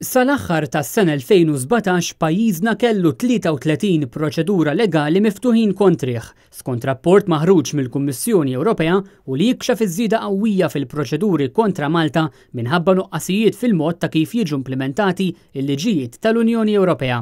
Sal-aħħar tas-sena 2017 pajjiżna kellu 33 proċedura legali miftuħin kontrih, skont rapport maħruġ mill-Kummissjoni Ewropea u li jikxaf iż żida qawwija fil-proċeduri kontra Malta minħabba nuqqasijiet fil-mod ta' kif jiġu implementati il-liġijiet tal-Unjoni Ewropea.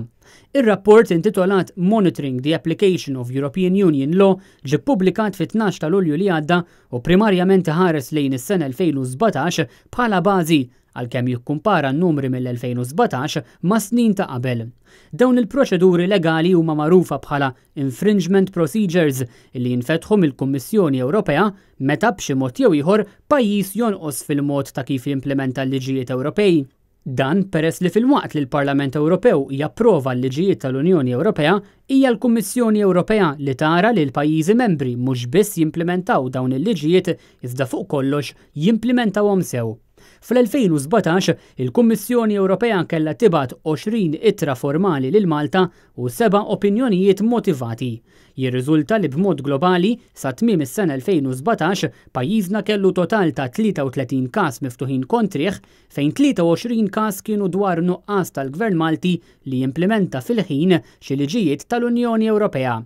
Ir-rapport intitolat Monitoring the Application of European Union Law ġi publikat fit-12 ta' Lulju li għadda u primarjament ħares lejn is-sena 2017 bħala bażi għalkemm jikkumpara n-numri mill-2017 ma' snin ta' qabel. Dawn il-proċeduri legali huma magħrufa bħala infringement procedures li jinfetħu mill-Kummissjoni Ewropea meta b'xi mod jew ieħor pajjiż jonqos fil-mod ta' kif jimplementa l-liġijiet Ewropej. Dan peress li fil-waqt li l-Parlament Ewropew japprova l-liġijiet tal-Unjoni Ewropea, hija l-Kummissjoni Ewropea li tara li l-pajjiżi membri mhux biss jimplementaw dawn il-liġijiet iżda fuq kollox jimplementawhom sew. Fl-2017, il-Kummissjoni Ewropea kellha tibat 20 itra formali lil Malta u seba' opinjonijiet motivati. Jirriżulta li b'mod globali sa tmiem is-sena 2017 pajjiżna kellu total ta' 33 każ miftuħin kontriħ fejn 23 każ kienu dwar nuqqas tal-Gvern Malti li jimplementa fil-ħin xi liġijiet tal-Unjoni Ewropea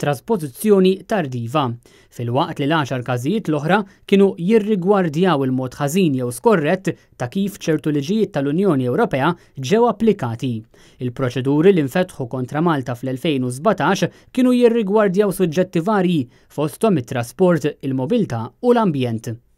trasposizzjoni tardiva. Fil-waqt li l axar każijiet l-oħra kienu jirrigwardjaw il-mod ħażin jew skorrett ta' kif ċertu liġijiet tal-Unjoni Ewropea ġew applikati. Il-proċeduri li nfetħu kontra Malta fl-2017 kienu jirrigwardjaw suġġetti varji fosthom it-trasport, il-mobilta u l-ambjent.